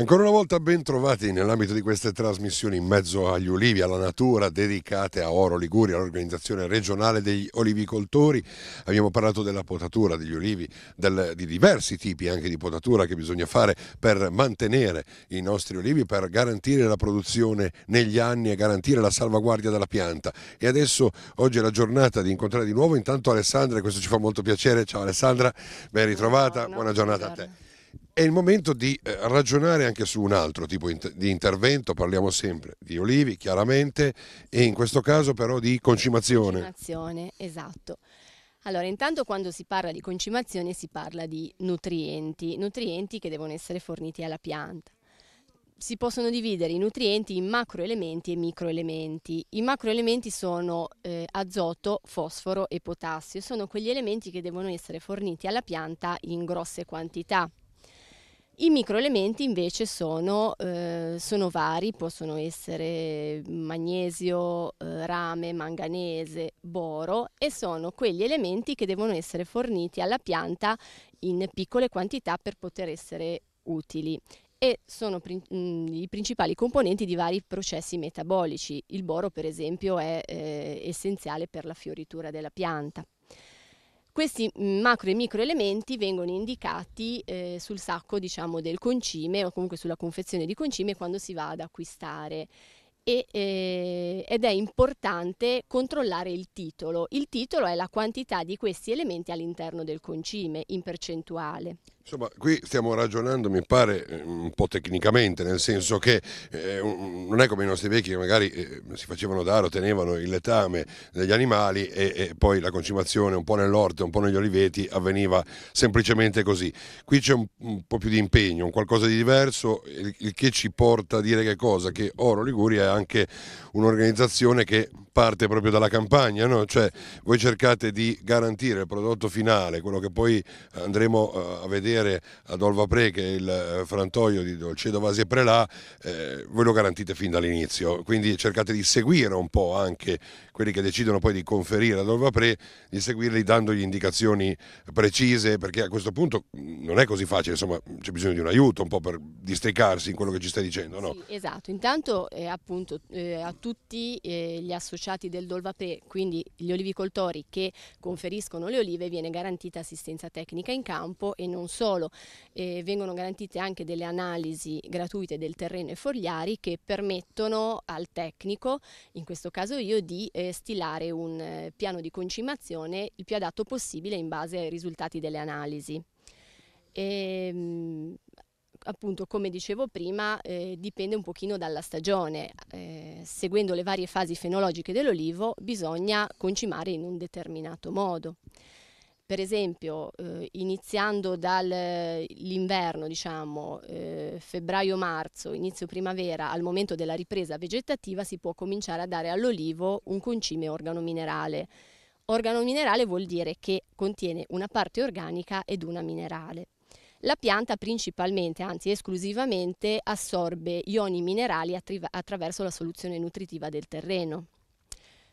Ancora una volta ben trovati nell'ambito di queste trasmissioni in mezzo agli olivi, alla natura, dedicate a Oro Liguria, all'organizzazione regionale degli olivicoltori. Abbiamo parlato della potatura degli olivi, del, di diversi tipi anche di potatura che bisogna fare per mantenere i nostri olivi, per garantire la produzione negli anni e garantire la salvaguardia della pianta. E adesso oggi è la giornata di incontrare di nuovo intanto Alessandra e questo ci fa molto piacere. Ciao Alessandra, ben ritrovata, buona giornata a te. È il momento di eh, ragionare anche su un altro tipo di intervento, parliamo sempre di olivi chiaramente e in questo caso però di concimazione. Concimazione, esatto. Allora, intanto quando si parla di concimazione si parla di nutrienti, nutrienti che devono essere forniti alla pianta. Si possono dividere i nutrienti in macroelementi e microelementi. I macroelementi sono eh, azoto, fosforo e potassio, sono quegli elementi che devono essere forniti alla pianta in grosse quantità. I microelementi invece sono, eh, sono vari, possono essere magnesio, eh, rame, manganese, boro e sono quegli elementi che devono essere forniti alla pianta in piccole quantità per poter essere utili e sono prin- mh, mm, i principali componenti di vari processi metabolici. Il boro per esempio è eh, essenziale per la fioritura della pianta. Questi macro e micro elementi vengono indicati eh, sul sacco diciamo, del concime o comunque sulla confezione di concime quando si va ad acquistare e, eh, ed è importante controllare il titolo. Il titolo è la quantità di questi elementi all'interno del concime in percentuale. Insomma, qui stiamo ragionando, mi pare, eh, un po' tecnicamente, nel senso che eh, non è come i nostri vecchi che magari eh, si facevano dare o tenevano il letame degli animali e, e, poi la concimazione un po' nell'orto, un po' negli oliveti avveniva semplicemente così. Qui c'è un, un po' più di impegno, un qualcosa di diverso, il, il, che ci porta a dire che cosa? Che Oro Liguria anche un'organizzazione che parte proprio dalla campagna, no? cioè voi cercate di garantire il prodotto finale, quello che poi andremo eh, a vedere ad Olva Pre che è il eh, frantoio di Dolcedo Vasi e Prelà, eh, voi lo garantite fin dall'inizio, quindi cercate di seguire un po' anche quelli che decidono poi di conferire ad Olva Pre, di seguirli dandogli indicazioni precise perché a questo punto mm, non è così facile, insomma c'è bisogno di un aiuto un po' per districarsi in quello che ci stai dicendo. No? Sì, esatto, intanto eh, appunto eh, a tutti eh, gli associati associati del Dolvapè, quindi gli olivicoltori che conferiscono le olive, viene garantita assistenza tecnica in campo e non solo, eh, vengono garantite anche delle analisi gratuite del terreno e fogliari che permettono al tecnico, in questo caso io, di eh, stilare un eh, piano di concimazione il più adatto possibile in base ai risultati delle analisi. E, ehm, appunto come dicevo prima eh, dipende un pochino dalla stagione eh, seguendo le varie fasi fenologiche dell'olivo bisogna concimare in un determinato modo per esempio eh, iniziando dall'inverno diciamo eh, febbraio-marzo inizio primavera al momento della ripresa vegetativa si può cominciare a dare all'olivo un concime organo minerale organo minerale vuol dire che contiene una parte organica ed una minerale la pianta principalmente, anzi esclusivamente, assorbe ioni minerali attraverso la soluzione nutritiva del terreno.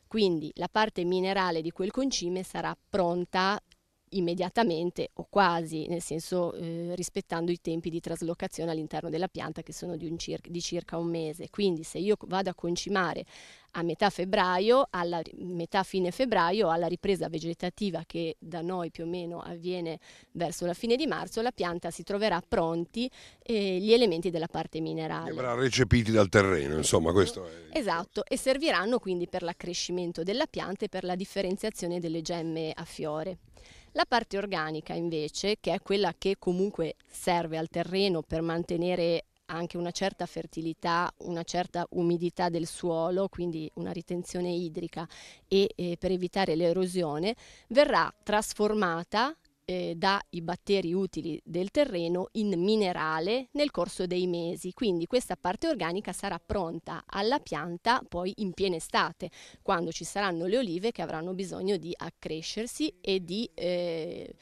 Quindi la parte minerale di quel concime sarà pronta immediatamente o quasi, nel senso eh, rispettando i tempi di traslocazione all'interno della pianta che sono di, circa, di circa un mese. Quindi se io vado a concimare a metà febbraio, alla metà fine febbraio, alla ripresa vegetativa che da noi più o meno avviene verso la fine di marzo, la pianta si troverà pronti eh, gli elementi della parte minerale. Li avrà recepiti dal terreno, insomma, questo è... Esatto, e serviranno quindi per l'accrescimento della pianta e per la differenziazione delle gemme a fiore. La parte organica invece, che è quella che comunque serve al terreno per mantenere anche una certa fertilità, una certa umidità del suolo, quindi una ritenzione idrica e eh, per evitare l'erosione, verrà trasformata eh, dai batteri utili del terreno in minerale nel corso dei mesi. Quindi questa parte organica sarà pronta alla pianta poi in piena estate, quando ci saranno le olive che avranno bisogno di accrescersi e di... Eh,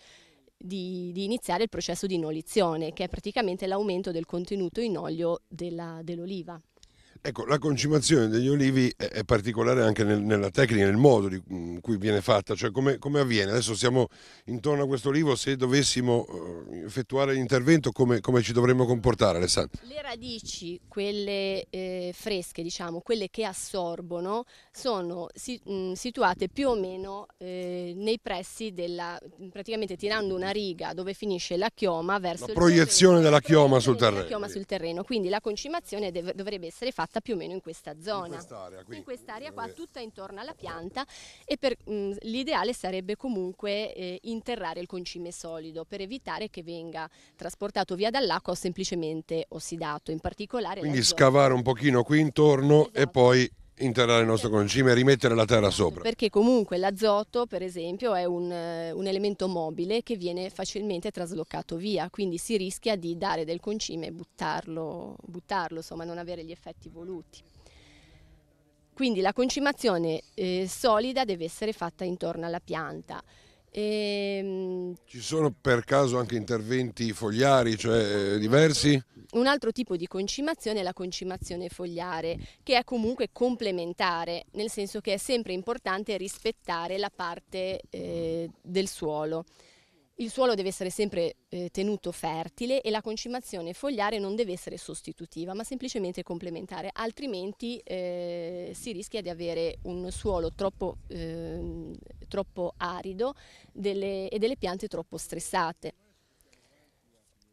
di, di, iniziare il processo di inolizione, che è praticamente l'aumento del contenuto in olio dell'oliva. Ecco, la concimazione degli olivi è, particolare anche nel, nella tecnica, nel modo mm, in cui viene fatta, cioè come, come, avviene? Adesso siamo intorno a questo olivo, se dovessimo eh, effettuare l'intervento come, come, ci dovremmo comportare Alessandro? Le radici, quelle eh, fresche diciamo, quelle che assorbono, sono si, mh, mm, situate più o meno eh, nei pressi della, praticamente tirando una riga dove finisce la chioma verso la proiezione terreno, della chioma sul terreno. chioma sul terreno, quindi la concimazione deve, dovrebbe essere fatta fatta più o meno in questa zona. In quest'area, qui. In qua, eh, tutta intorno alla pianta e mm, l'ideale sarebbe comunque eh, interrare il concime solido per evitare che venga trasportato via dall'acqua o semplicemente ossidato. In particolare Quindi scavare un pochino qui intorno esatto. e poi interrare il nostro concime e rimettere la terra sopra. Perché comunque l'azoto, per esempio, è un, eh, un, elemento mobile che viene facilmente traslocato via, quindi si rischia di dare del concime e buttarlo, buttarlo insomma, non avere gli effetti voluti. Quindi la concimazione eh, solida deve essere fatta intorno alla pianta. E... Ehm, Ci sono per caso anche interventi fogliari, cioè eh, diversi? Un altro tipo di concimazione è la concimazione fogliare, che è comunque complementare, nel senso che è sempre importante rispettare la parte eh, del suolo. Il suolo deve essere sempre eh, tenuto fertile e la concimazione fogliare non deve essere sostitutiva, ma semplicemente complementare, altrimenti eh, si rischia di avere un suolo troppo, ehm, troppo arido delle, e delle piante troppo stressate.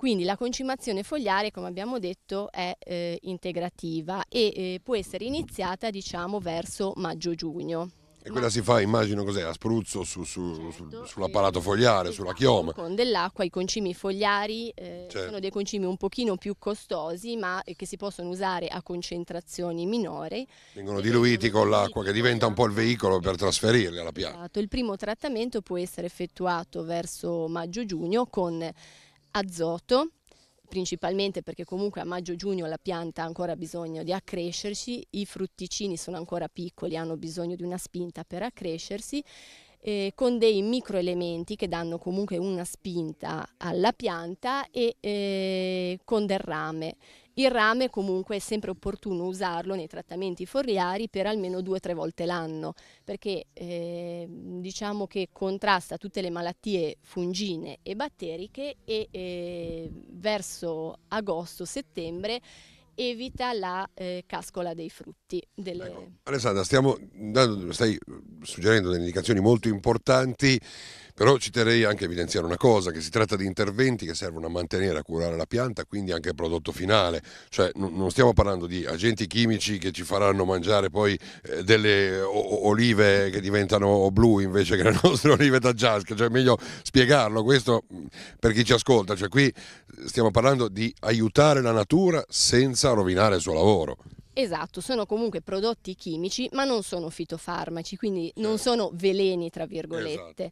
Quindi la concimazione fogliare, come abbiamo detto, è eh, integrativa e eh, può essere iniziata diciamo verso maggio-giugno. E quella si fa, immagino cos'è, a spruzzo su, su, certo, sull'apparato fogliare, esatto, sulla chioma. Con dell'acqua, i concimi fogliari eh, certo. sono dei concimi un pochino più costosi, ma eh, che si possono usare a concentrazioni minori. Vengono diluiti con l'acqua che diventa un po' il veicolo per trasferirli alla pianta. Esatto, il primo trattamento può essere effettuato verso maggio-giugno con azoto, principalmente perché comunque a maggio-giugno la pianta ha ancora bisogno di accrescersi, i frutticini sono ancora piccoli, hanno bisogno di una spinta per accrescersi, eh, con dei microelementi che danno comunque una spinta alla pianta e eh, con del rame. Il rame comunque è sempre opportuno usarlo nei trattamenti forriari per almeno due o tre volte l'anno perché eh, diciamo che contrasta tutte le malattie fungine e batteriche e eh, verso agosto-settembre evita la eh, cascola dei frutti. Delle... Ecco. Alessandra, stiamo dando, stai suggerendo delle indicazioni molto importanti però ci terrei anche a evidenziare una cosa, che si tratta di interventi che servono a mantenere, a curare la pianta, quindi anche il prodotto finale. Cioè n- non stiamo parlando di agenti chimici che ci faranno mangiare poi eh, delle o- olive che diventano blu invece che le nostre olive da giasca. Cioè è meglio spiegarlo questo mm, per chi ci ascolta. Cioè qui eh, stiamo parlando di aiutare la natura senza rovinare il suo lavoro. Esatto, sono comunque prodotti chimici ma non sono fitofarmaci, quindi non certo. sono veleni tra virgolette. Esatto.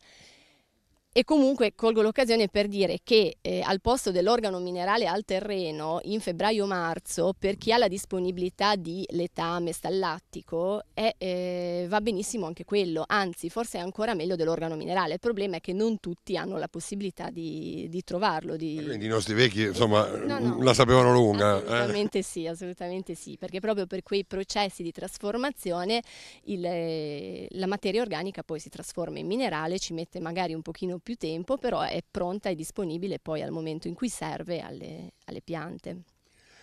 E comunque colgo l'occasione per dire che eh, al posto dell'organo minerale al terreno, in febbraio-marzo, per chi ha la disponibilità di letame stallattico, è, eh, va benissimo anche quello, anzi forse è ancora meglio dell'organo minerale. Il problema è che non tutti hanno la possibilità di, di trovarlo. Di... Quindi i nostri vecchi insomma, no, no, la sapevano lunga. Eh. Assolutamente eh. sì, assolutamente sì, perché proprio per quei processi di trasformazione il, eh, la materia organica poi si trasforma in minerale, ci mette magari un pochino più tempo, però è pronta e disponibile poi al momento in cui serve alle, alle piante.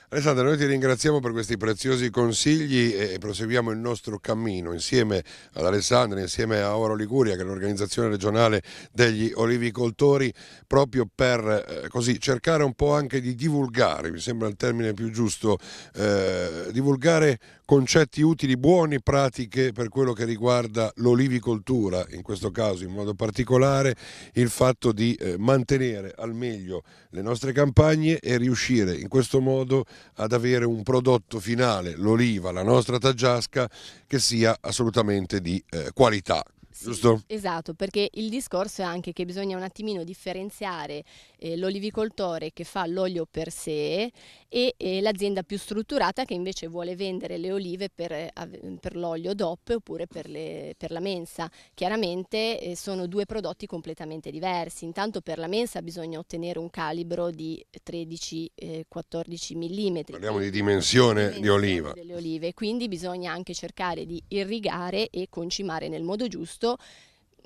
Alessandra, noi ti ringraziamo per questi preziosi consigli e proseguiamo il nostro cammino insieme ad Alessandra, insieme a Oro Liguria, che è l'organizzazione regionale degli olivicoltori, proprio per eh, così, cercare un po' anche di divulgare, mi sembra il termine più giusto, eh, divulgare concetti utili, buone pratiche per quello che riguarda l'olivicoltura, in questo caso in modo particolare il fatto di eh, mantenere al meglio le nostre campagne e riuscire in questo modo ad avere un prodotto finale, l'oliva, la nostra taggiasca, che sia assolutamente di eh, qualità, giusto? Esatto, perché il discorso è anche che bisogna un attimino differenziare eh, l'olivicoltore che fa l'olio per sé e, e, l'azienda più strutturata che invece vuole vendere le olive per, eh, per l'olio DOP oppure per, le, per la mensa. Chiaramente eh, sono due prodotti completamente diversi. Intanto per la mensa bisogna ottenere un calibro di 13-14 eh, mm. Parliamo di dimensione di oliva. Delle olive, quindi bisogna anche cercare di irrigare e concimare nel modo giusto tutto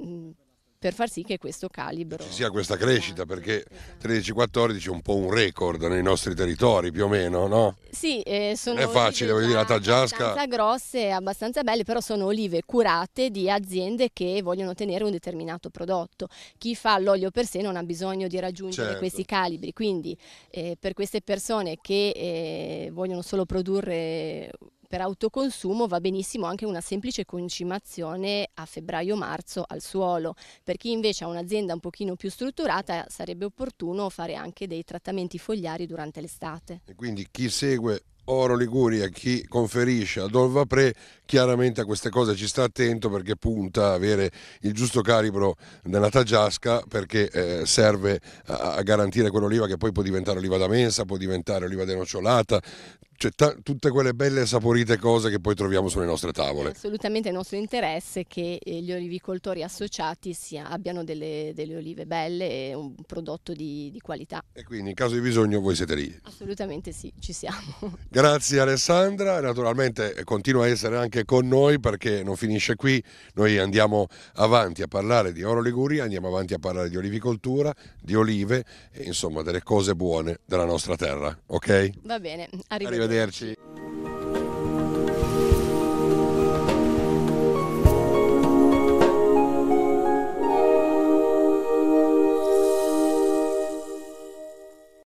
mm, per far sì che questo calibro ci sia questa crescita perché 13-14 è un po' un record nei nostri territori più o meno no? Sì, eh, sono non è facile, voglio dire la taggiasca abbastanza grosse abbastanza belle, però sono olive curate di aziende che vogliono ottenere un determinato prodotto. Chi fa l'olio per sé non ha bisogno di raggiungere certo. questi calibri, quindi eh, per queste persone che eh, vogliono solo produrre per autoconsumo va benissimo anche una semplice concimazione a febbraio-marzo al suolo. Per chi invece ha un'azienda un pochino più strutturata sarebbe opportuno fare anche dei trattamenti fogliari durante l'estate. E quindi chi segue Oro Liguria, chi conferisce a Dolva Pre, chiaramente a queste cose ci sta attento perché punta a avere il giusto calibro della tagiasca perché eh, serve a, a, garantire quell'oliva che poi può diventare oliva da mensa, può diventare oliva denocciolata, cioè, t- tutte quelle belle saporite cose che poi troviamo sulle nostre tavole. È assolutamente il nostro interesse che eh, gli olivicoltori associati sia, abbiano delle, delle, olive belle e un prodotto di, di qualità. E quindi in caso di bisogno voi siete lì? Assolutamente sì, ci siamo. Grazie Alessandra, naturalmente eh, continua a essere anche con noi perché non finisce qui, noi andiamo avanti a parlare di Oro Liguria, andiamo avanti a parlare di olivicoltura, di olive e insomma delle cose buone della nostra terra, ok? Va bene, arrivederci. arrivederci. arrivederci.